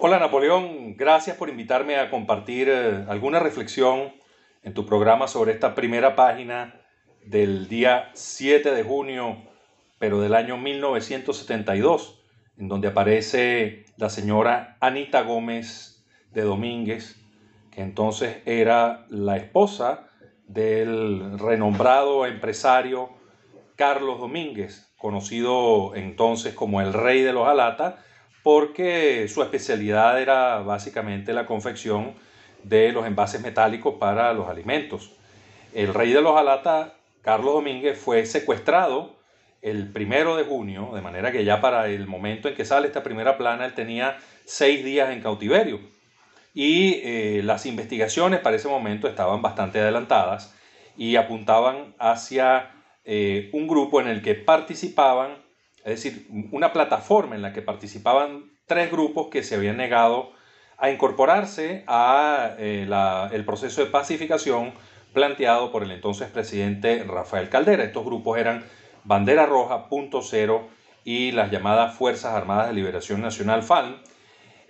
Hola Napoleón, gracias por invitarme a compartir eh, alguna reflexión en tu programa sobre esta primera página del día 7 de junio, pero del año 1972, en donde aparece la señora Anita Gómez de Domínguez, que entonces era la esposa del renombrado empresario Carlos Domínguez, conocido entonces como el rey de los Alatas, porque su especialidad era básicamente la confección de los envases metálicos para los alimentos. El rey de los Alata, Carlos Domínguez, fue secuestrado el primero de junio, de manera que ya para el momento en que sale esta primera plana, él tenía seis días en cautiverio. Y eh, las investigaciones para ese momento estaban bastante adelantadas y apuntaban hacia eh, un grupo en el que participaban es decir, una plataforma en la que participaban tres grupos que se habían negado a incorporarse a eh, el proceso de pacificación planteado por el entonces presidente Rafael Caldera. Estos grupos eran Bandera Roja, Punto Cero y las llamadas Fuerzas Armadas de Liberación Nacional FAN,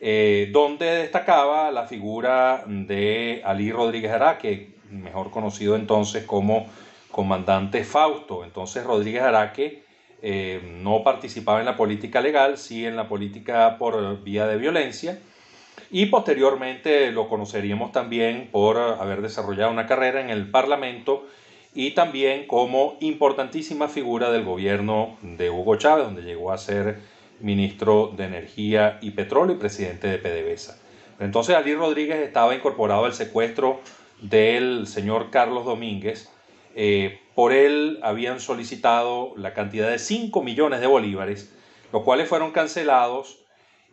eh, donde destacaba la figura de Ali Rodríguez Araque, mejor conocido entonces como comandante Fausto. Entonces Rodríguez Araque eh, no participaba en la política legal, sí en la política por vía de violencia. Y posteriormente lo conoceríamos también por haber desarrollado una carrera en el Parlamento y también como importantísima figura del gobierno de Hugo Chávez, donde llegó a ser ministro de Energía y Petróleo y presidente de PDVSA. Entonces, Ali Rodríguez estaba incorporado al secuestro del señor Carlos Domínguez, eh, por él habían solicitado la cantidad de 5 millones de bolívares, los cuales fueron cancelados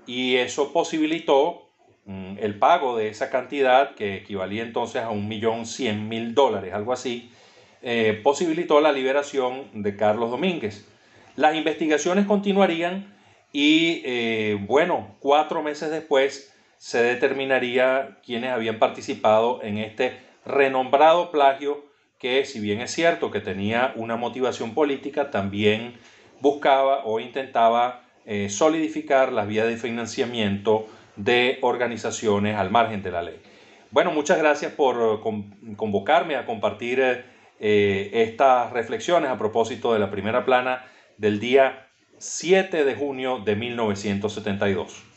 y eso posibilitó mm, el pago de esa cantidad, que equivalía entonces a 1.100.000 dólares, algo así, eh, posibilitó la liberación de Carlos Domínguez. Las investigaciones continuarían y, eh, bueno, cuatro meses después se determinaría quiénes habían participado en este renombrado plagio que si bien es cierto que tenía una motivación política, también buscaba o intentaba eh, solidificar las vías de financiamiento de organizaciones al margen de la ley. Bueno, muchas gracias por eh, convocarme a compartir eh, estas reflexiones a propósito de la primera plana del día 7 de junio de 1972.